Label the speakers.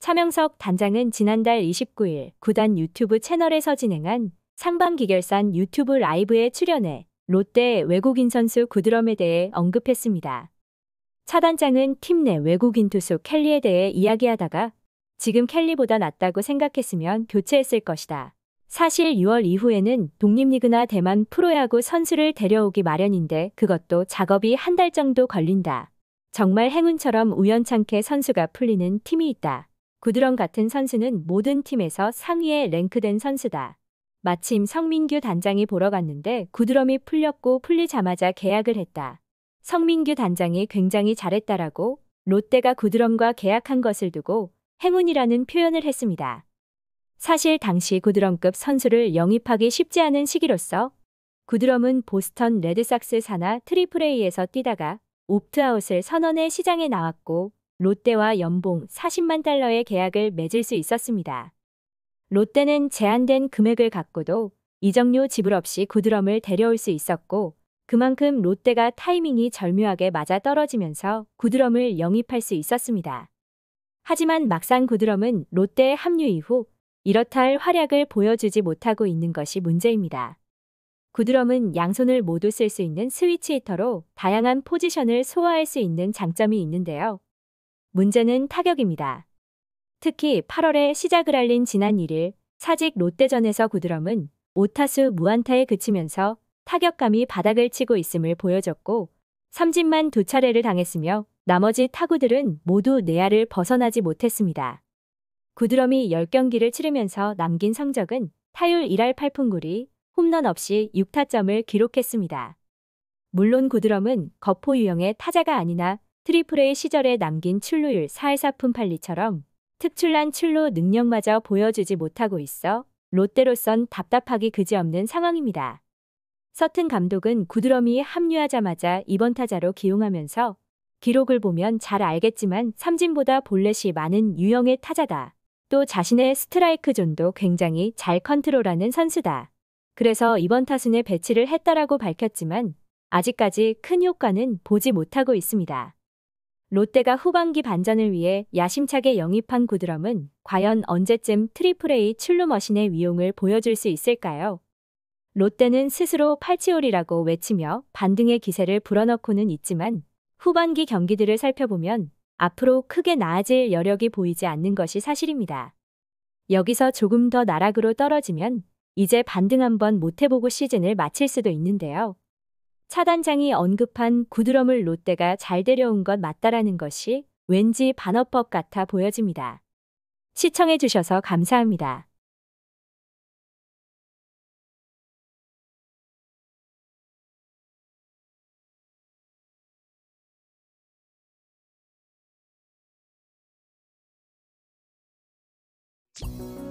Speaker 1: 차명석 단장은 지난달 29일 구단 유튜브 채널에서 진행한 상반기결산 유튜브 라이브에 출연해 롯데 외국인 선수 구드럼에 대해 언급했습니다. 차 단장은 팀 내 외국인 투수 켈리에 대해 이야기하다가 지금 켈리보다 낫다고 생각했으면 교체했을 것이다. 사실 6월 이후에는 독립리그나 대만 프로야구 선수를 데려오기 마련인데 그것도 작업이 한 달 정도 걸린다. 정말 행운처럼 우연찮게 선수가 풀리는 팀이 있다. 구드런 같은 선수는 모든 팀에서 상위에 랭크된 선수다. 마침 성민규 단장이 보러 갔는데 구드럼이 풀렸고 풀리자마자 계약을 했다. 성민규 단장이 굉장히 잘했다라고 롯데가 구드럼과 계약한 것을 두고 행운이라는 표현을 했습니다. 사실 당시 구드럼급 선수를 영입하기 쉽지 않은 시기로서 구드럼은 보스턴 레드삭스 산하 트리플레이에서 뛰다가 옵트아웃을 선언해 시장에 나왔고 롯데와 연봉 40만 달러의 계약을 맺을 수 있었습니다. 롯데는 제한된 금액을 갖고도 이정료 지불 없이 구드럼을 데려올 수 있었고 그만큼 롯데가 타이밍이 절묘하게 맞아 떨어지면서 구드럼을 영입할 수 있었습니다. 하지만 막상 구드럼은 롯데에 합류 이후 이렇다 할 활약을 보여주지 못하고 있는 것이 문제입니다. 구드럼은 양손을 모두 쓸 수 있는 스위치 히터로 다양한 포지션을 소화할 수 있는 장점이 있는데요. 문제는 타격입니다. 특히 8월에 시작을 알린 지난 1일 사직 롯데전에서 구드럼은 5타수 무안타에 그치면서 타격감이 바닥을 치고 있음을 보여줬고 삼진만 두 차례를 당했으며 나머지 타구들은 모두 내야를 벗어나지 못했습니다. 구드럼이 10경기를 치르면서 남긴 성적은 타율 1할 8푼구리, 홈런 없이 6타점을 기록했습니다. 물론 구드럼은 거포 유형의 타자가 아니나 트리플의 시절에 남긴 출루율 4할 4푼 8리처럼 특출난 출루 능력마저 보여주지 못하고 있어 롯데로선 답답하기 그지없는 상황입니다. 서튼 감독은 구드럼이 합류하자마자 이번 타자로 기용하면서 기록을 보면 잘 알겠지만 삼진보다 볼넷이 많은 유형의 타자다. 또 자신의 스트라이크 존도 굉장히 잘 컨트롤하는 선수다. 그래서 이번 타순에 배치를 했다라고 밝혔지만 아직까지 큰 효과는 보지 못하고 있습니다. 롯데가 후반기 반전을 위해 야심차게 영입한 구드럼은 과연 언제쯤 트리플 A 출루 머신의 위용을 보여줄 수 있을까요? 롯데는 스스로 팔치올이라고 외치며 반등의 기세를 불어넣고는 있지만 후반기 경기들을 살펴보면 앞으로 크게 나아질 여력이 보이지 않는 것이 사실입니다. 여기서 조금 더 나락으로 떨어지면 이제 반등 한번 못해보고 시즌을 마칠 수도 있는데요. 차단장이 언급한 구드러물 롯데가 잘 데려온 것 맞다라는 것이 왠지 반어법 같아 보여집니다. 시청해주셔서 감사합니다. you